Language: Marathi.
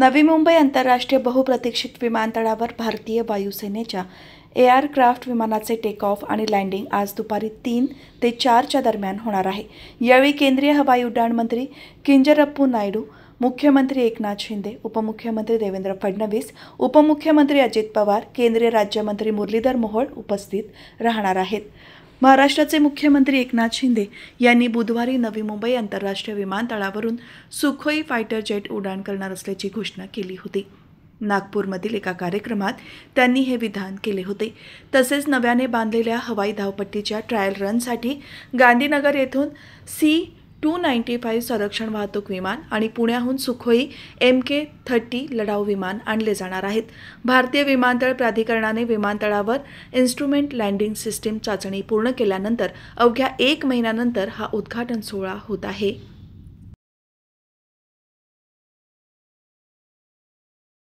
नवी मुंबई आंतरराष्ट्रीय बहुप्रतीक्षित विमानतळावर भारतीय वायुसेनेच्या एअरक्राफ्ट विमानाचे टेक ऑफ आणि लँडिंग आज दुपारी तीन ते चारच्या दरम्यान होणार आहे यावेळी केंद्रीय हवाई उड्डाण मंत्री किंजरप्पू नायडू मुख्यमंत्री एकनाथ शिंदे उपमुख्यमंत्री देवेंद्र फडणवीस उपमुख्यमंत्री अजित पवार केंद्रीय राज्यमंत्री मुरलीधर मोहोळ उपस्थित राहणार आहेत महाराष्ट्राचे मुख्यमंत्री एकनाथ शिंदे यांनी बुधवारी नवी मुंबई आंतरराष्ट्रीय विमानतळावरून सुखोई फायटर जेट उड्डाण करणार असल्याची घोषणा केली होती नागपूरमधील एका कार्यक्रमात त्यांनी हे विधान केले होते तसेच नव्याने बांधलेल्या हवाई धावपट्टीच्या ट्रायल रनसाठी गांधीनगर येथून सी टू नाईन्टी फाईव्ह संरक्षण वाहतूक विमान आणि पुण्याहून सुखोई एम के थर्टी लढाऊ विमान आणले जाणार आहेत भारतीय विमानतळ प्राधिकरणाने विमानतळावर इन्स्ट्रुमेंट लँडिंग सिस्टीम चाचणी पूर्ण केल्यानंतर अवघ्या एक महिन्यानंतर हा उद्घाटन सोहळा होत आहे